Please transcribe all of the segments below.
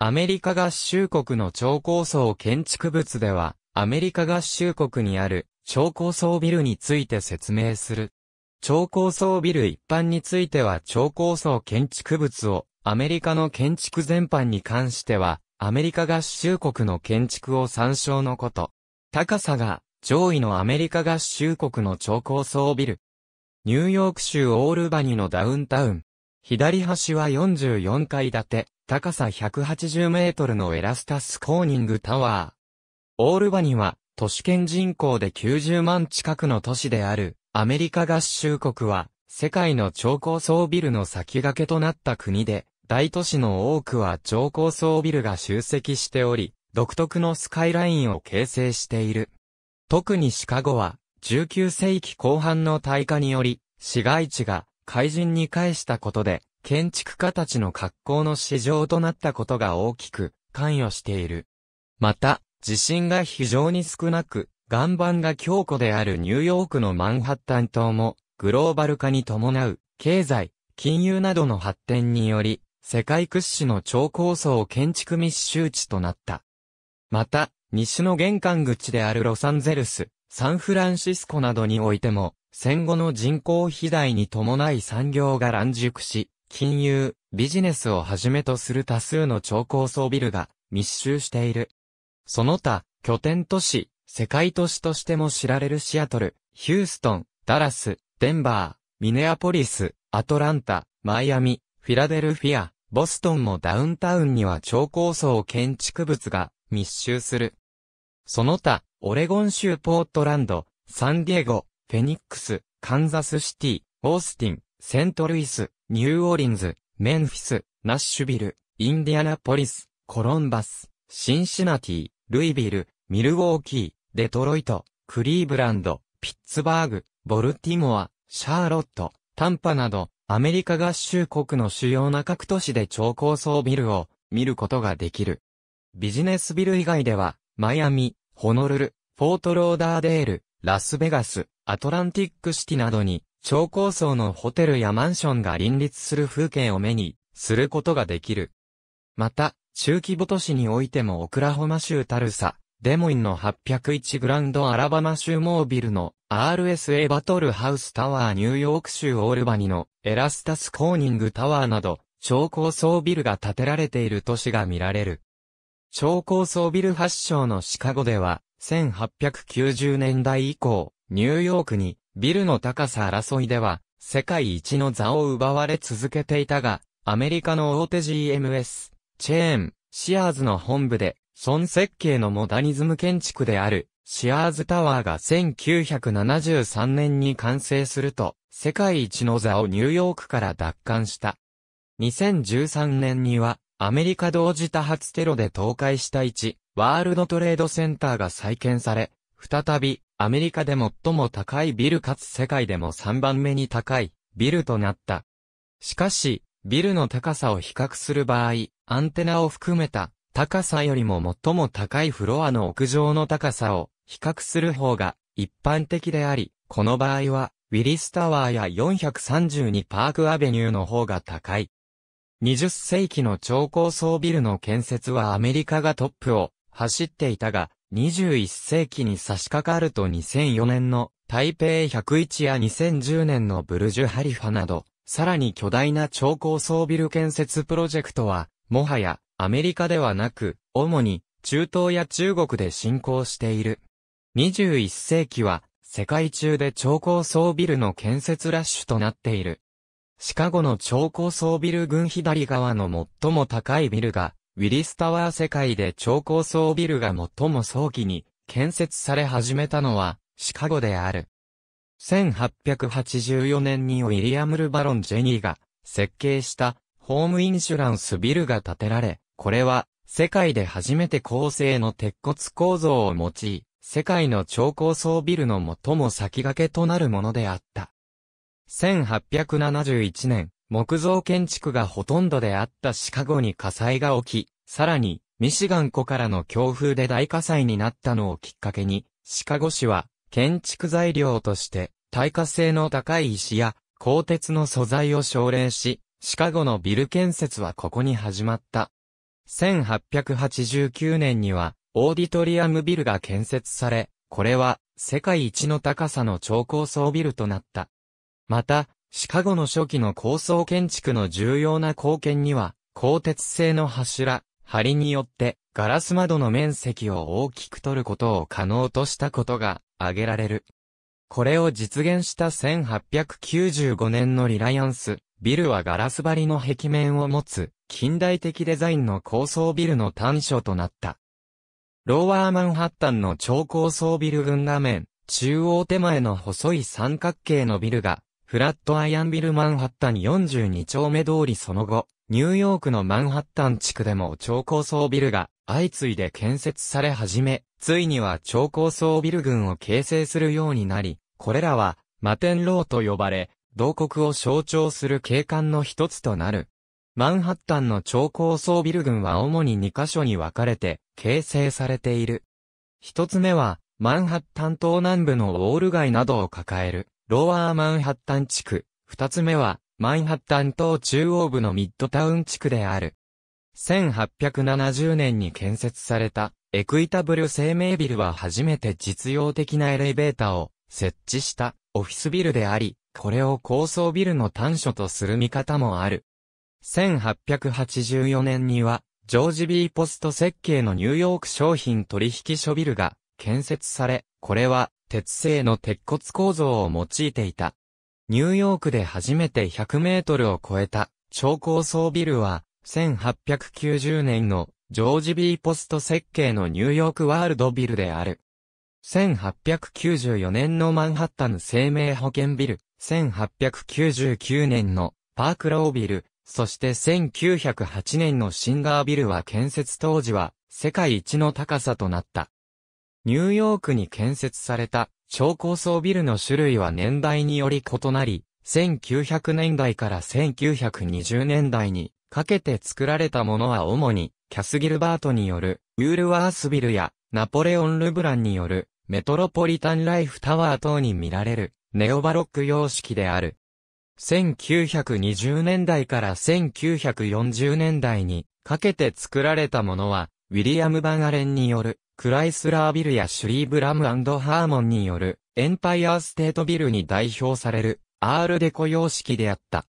アメリカ合衆国の超高層建築物では、アメリカ合衆国にある超高層ビルについて説明する。超高層ビル一般については超高層建築物を、アメリカの建築全般に関しては、アメリカ合衆国の建築を参照のこと。高さが上位のアメリカ合衆国の超高層ビル。ニューヨーク州オールバニのダウンタウン。左端は44階建て、高さ180メートルのエラスタスコーニングタワー。オールバニは、都市圏人口で90万近くの都市である、アメリカ合衆国は、世界の超高層ビルの先駆けとなった国で、大都市の多くは超高層ビルが集積しており、独特のスカイラインを形成している。特にシカゴは、19世紀後半の大化により、市街地が、海人に返したことで、建築家たちの格好の市場となったことが大きく関与している。また、地震が非常に少なく、岩盤が強固であるニューヨークのマンハッタン島も、グローバル化に伴う、経済、金融などの発展により、世界屈指の超高層建築密集地となった。また、西の玄関口であるロサンゼルス、サンフランシスコなどにおいても、戦後の人口肥大に伴い産業が乱熟し、金融、ビジネスをはじめとする多数の超高層ビルが密集している。その他、拠点都市、世界都市としても知られるシアトル、ヒューストン、ダラス、デンバー、ミネアポリス、アトランタ、マイアミ、フィラデルフィア、ボストンもダウンタウンには超高層建築物が密集する。その他、オレゴン州ポートランド、サンディエゴ、フェニックス、カンザスシティ、オースティン、セントルイス、ニューオーリンズ、メンフィス、ナッシュビル、インディアナポリス、コロンバス、シンシナティ、ルイビル、ミルウォーキー、デトロイト、クリーブランド、ピッツバーグ、ボルティモア、シャーロット、タンパなど、アメリカ合衆国の主要な各都市で超高層ビルを見ることができる。ビジネスビル以外では、マイアミ、ホノルル、フォートローダーデール、ラスベガス、アトランティックシティなどに超高層のホテルやマンションが林立する風景を目にすることができる。また、中規模都市においてもオクラホマ州タルサ、デモインの801グランドアラバマ州モービルの RSA バトルハウスタワーニューヨーク州オールバニのエラスタスコーニングタワーなど超高層ビルが建てられている都市が見られる。超高層ビル発祥のシカゴでは1890年代以降ニューヨークにビルの高さ争いでは、世界一の座を奪われ続けていたが、アメリカの大手 GMS、チェーン、シアーズの本部で、孫設計のモダニズム建築である、シアーズタワーが1973年に完成すると、世界一の座をニューヨークから奪還した。2013年には、アメリカ同時多発テロで倒壊した1、ワールドトレードセンターが再建され、再び、アメリカで最も高いビルかつ世界でも3番目に高い、ビルとなった。しかし、ビルの高さを比較する場合、アンテナを含めた、高さよりも最も高いフロアの屋上の高さを、比較する方が、一般的であり、この場合は、ウィリスタワーや432パークアベニューの方が高い。20世紀の超高層ビルの建設はアメリカがトップを走っていたが、21世紀に差し掛かると2004年の台北101や2010年のブルジュハリファなど、さらに巨大な超高層ビル建設プロジェクトは、もはやアメリカではなく、主に中東や中国で進行している。21世紀は世界中で超高層ビルの建設ラッシュとなっている。シカゴの超高層ビル群左側の最も高いビルがウィリスタワー世界で超高層ビルが最も早期に建設され始めたのはシカゴである。1884年にウィリアム・ル・バロン・ジェニーが設計したホームインシュランスビルが建てられ、これは世界で初めて高性の鉄骨構造を用い、世界の超高層ビルの最も先駆けとなるものであった。1871年、木造建築がほとんどであったシカゴに火災が起き、さらに、ミシガン湖からの強風で大火災になったのをきっかけに、シカゴ市は、建築材料として、耐火性の高い石や、鋼鉄の素材を奨励し、シカゴのビル建設はここに始まった。1889年には、オーディトリアムビルが建設され、これは、世界一の高さの超高層ビルとなった。また、シカゴの初期の高層建築の重要な貢献には、鋼鉄製の柱、梁によってガラス窓の面積を大きく取ることを可能としたことが挙げられる。これを実現した1895年のリライアンス、ビルはガラス張りの壁面を持つ近代的デザインの高層ビルの端緒となった。ローワーマンハッタンの超高層ビル群画面、中央手前の細い三角形のビルがフラットアイアンビルマンハッタン42丁目通りその後、ニューヨークのマンハッタン地区でも超高層ビルが相次いで建設され始め、ついには超高層ビル群を形成するようになり、これらはマテンローと呼ばれ、同国を象徴する景観の一つとなる。マンハッタンの超高層ビル群は主に2カ所に分かれて形成されている。一つ目は、マンハッタン島南部のウォール街などを抱えるロワーマンハッタン地区、二つ目は、マンハッタン島中央部のミッドタウン地区である。1870年に建設された、エクイタブル生命ビルは初めて実用的なエレベーターを設置したオフィスビルであり、これを高層ビルの端所とする見方もある。1884年には、ジョージ・ B・ ポスト設計のニューヨーク商品取引所ビルが建設され、これは鉄製の鉄骨構造を用いていた。ニューヨークで初めて100メートルを超えた超高層ビルは、1890年のジョージ・ B・ ポスト設計のニューヨークワールドビルである。1894年のマンハッタン生命保険ビル、1899年のパークロービル、そして1908年のシンガービルは建設当時は世界一の高さとなった。ニューヨークに建設された超高層ビルの種類は年代により異なり、1900年代から1920年代にかけて作られたものは主にキャスギルバートによるウールワースビルやナポレオン・ルブランによるメトロポリタンライフタワー等に見られるネオバロック様式である。1920年代から1940年代にかけて作られたものはウィリアム・バンアレンによるクライスラービルやシュリーブラムハーモンによるエンパイアーステートビルに代表されるアールデコ様式であった。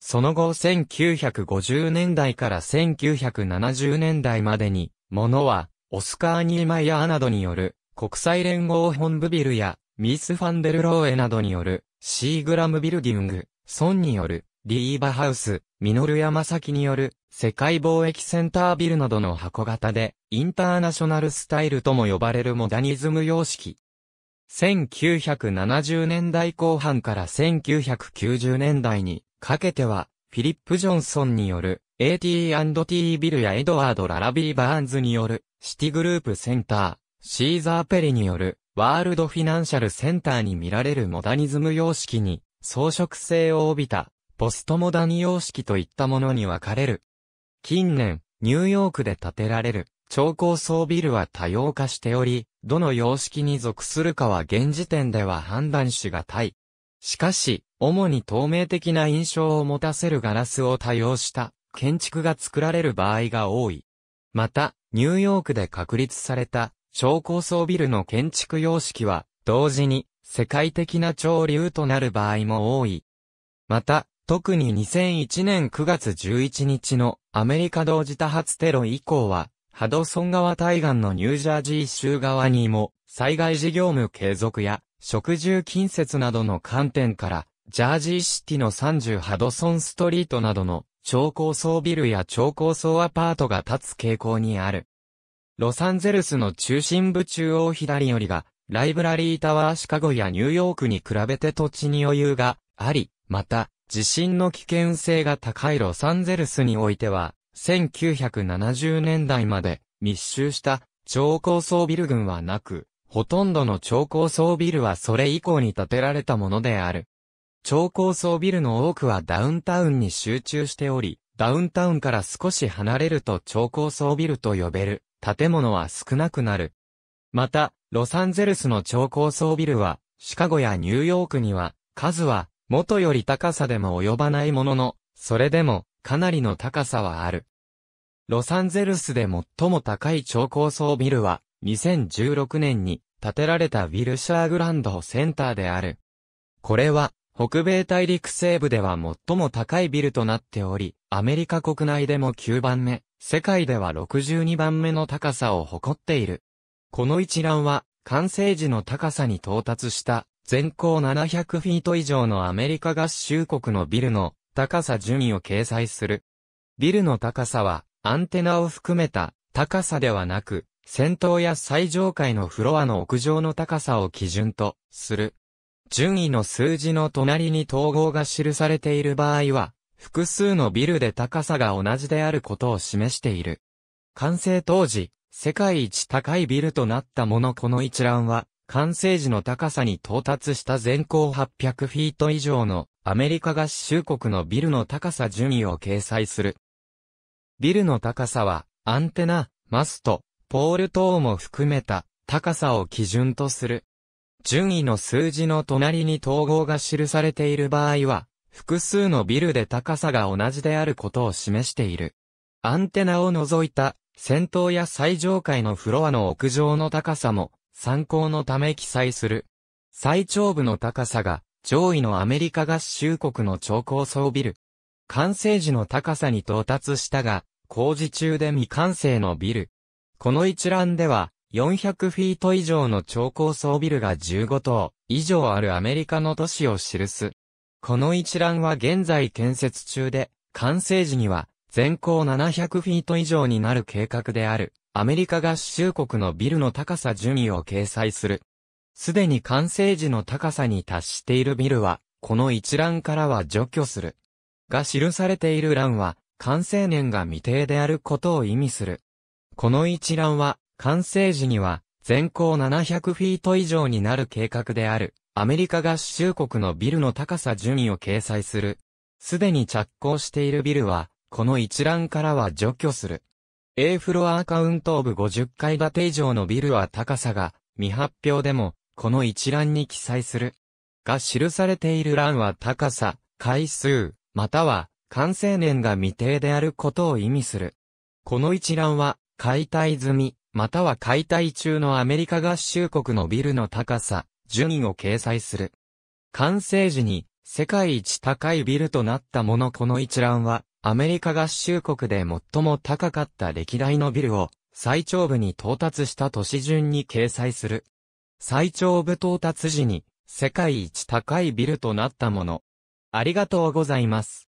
その後1950年代から1970年代までに、ものは、オスカー・ニーマイヤーなどによる、国際連合本部ビルや、ミス・ファンデル・ローエなどによる、シーグラム・ビルディング、ソンによる、リーバハウス、ミノル山崎による、世界貿易センタービルなどの箱型で、インターナショナルスタイルとも呼ばれるモダニズム様式。1970年代後半から1990年代にかけては、フィリップ・ジョンソンによる AT&T ビルやエドワード・ララビー・バーンズによるシティグループセンター、シーザー・ペリによるワールド・フィナンシャル・センターに見られるモダニズム様式に装飾性を帯びたポストモダン様式といったものに分かれる。近年、ニューヨークで建てられる超高層ビルは多様化しており、どの様式に属するかは現時点では判断しがたい。しかし、主に透明的な印象を持たせるガラスを多用した建築が作られる場合が多い。また、ニューヨークで確立された超高層ビルの建築様式は同時に世界的な潮流となる場合も多い。また、特に2001年9月11日のアメリカ同時多発テロ以降は、ハドソン川対岸のニュージャージー州側にも、災害事業務継続や、食住近接などの観点から、ジャージーシティの30ハドソンストリートなどの超高層ビルや超高層アパートが建つ傾向にある。ロサンゼルスの中心部中央左寄りが、ライブラリータワーシカゴやニューヨークに比べて土地に余裕があり、また、地震の危険性が高いロサンゼルスにおいては、1970年代まで密集した超高層ビル群はなく、ほとんどの超高層ビルはそれ以降に建てられたものである。超高層ビルの多くはダウンタウンに集中しており、ダウンタウンから少し離れると超高層ビルと呼べる建物は少なくなる。また、ロサンゼルスの超高層ビルは、シカゴやニューヨークには、数は元より高さでも及ばないものの、それでも、かなりの高さはある。ロサンゼルスで最も高い超高層ビルは、2016年に建てられたウィルシャーグランドセンターである。これは、北米大陸西部では最も高いビルとなっており、アメリカ国内でも9番目、世界では62番目の高さを誇っている。この一覧は、完成時の高さに到達した全高700フィート以上のアメリカ合衆国のビルの高さ順位を掲載する。ビルの高さは、アンテナを含めた高さではなく、先頭や最上階のフロアの屋上の高さを基準とする。順位の数字の隣に統合が記されている場合は、複数のビルで高さが同じであることを示している。完成当時、世界一高いビルとなったものこの一覧は、完成時の高さに到達した全高800フィート以上のアメリカ合衆国のビルの高さ順位を掲載する。ビルの高さはアンテナ、マスト、ポール等も含めた高さを基準とする。順位の数字の隣に統合が記されている場合は、複数のビルで高さが同じであることを示している。アンテナを除いた、先頭や最上階のフロアの屋上の高さも、参考のため記載する。最長部の高さが、上位のアメリカ合衆国の超高層ビル。完成時の高さに到達したが、工事中で未完成のビル。この一覧では、400フィート以上の超高層ビルが15棟以上あるアメリカの都市を記す。この一覧は現在建設中で、完成時には全高700フィート以上になる計画である。アメリカ合衆国のビルの高さ順位を掲載する。すでに完成時の高さに達しているビルは、この一覧からは除去する。が記されている欄は、完成年が未定であることを意味する。この一覧は、完成時には、全高700フィート以上になる計画である、アメリカ合衆国のビルの高さ順位を掲載する。すでに着工しているビルは、この一覧からは除去する。A フロアアカウントオブ50階建て以上のビルは高さが未発表でもこの一覧に記載する。が記されている欄は高さ、回数、または完成年が未定であることを意味する。この一覧は解体済み、または解体中のアメリカ合衆国のビルの高さ、順位を掲載する。完成時に世界一高いビルとなったものこの一覧はアメリカ合衆国で最も高かった歴代のビルを最長部に到達した都市順に掲載する。最長部到達時に世界一高いビルとなったもの。ありがとうございます。